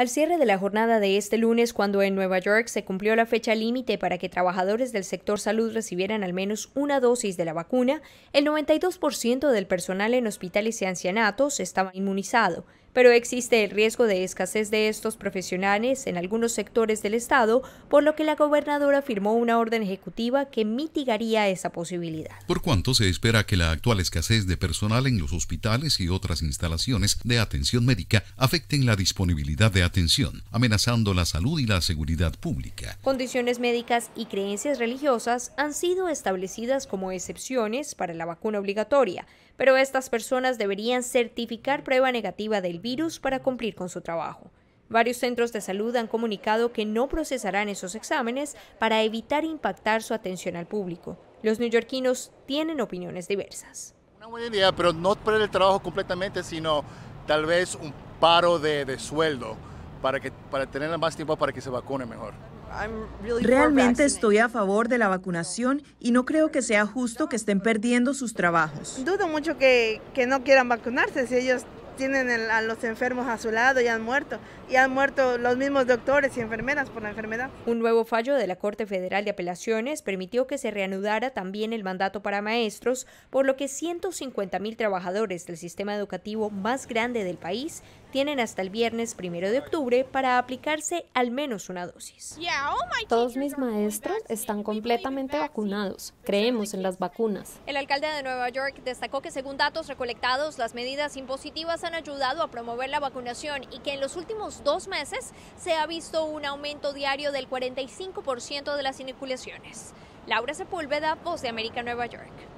Al cierre de la jornada de este lunes, cuando en Nueva York se cumplió la fecha límite para que trabajadores del sector salud recibieran al menos una dosis de la vacuna, el 92% del personal en hospitales y ancianatos estaba inmunizado, pero existe el riesgo de escasez de estos profesionales en algunos sectores del Estado, por lo que la gobernadora firmó una orden ejecutiva que mitigaría esa posibilidad. Por cuanto se espera que la actual escasez de personal en los hospitales y otras instalaciones de atención médica afecten la disponibilidad de atención, amenazando la salud y la seguridad pública. Condiciones médicas y creencias religiosas han sido establecidas como excepciones para la vacuna obligatoria, pero estas personas deberían certificar prueba negativa del virus virus para cumplir con su trabajo. Varios centros de salud han comunicado que no procesarán esos exámenes para evitar impactar su atención al público. Los neoyorquinos tienen opiniones diversas. Una buena idea, pero no perder el trabajo completamente, sino tal vez un paro de, de sueldo para, que, para tener más tiempo para que se vacune mejor. Realmente estoy a favor de la vacunación y no creo que sea justo que estén perdiendo sus trabajos. Dudo mucho que, que no quieran vacunarse si ellos tienen a los enfermos a su lado y han muerto. Y han muerto los mismos doctores y enfermeras por la enfermedad. Un nuevo fallo de la Corte Federal de Apelaciones permitió que se reanudara también el mandato para maestros, por lo que 150 mil trabajadores del sistema educativo más grande del país tienen hasta el viernes primero de octubre para aplicarse al menos una dosis. Oh Todos mis maestros están completamente vacunados. Creemos en las vacunas. El alcalde de Nueva York destacó que según datos recolectados, las medidas impositivas han han ayudado a promover la vacunación y que en los últimos dos meses se ha visto un aumento diario del 45% de las inoculaciones. Laura Sepúlveda, Voz de América, Nueva York.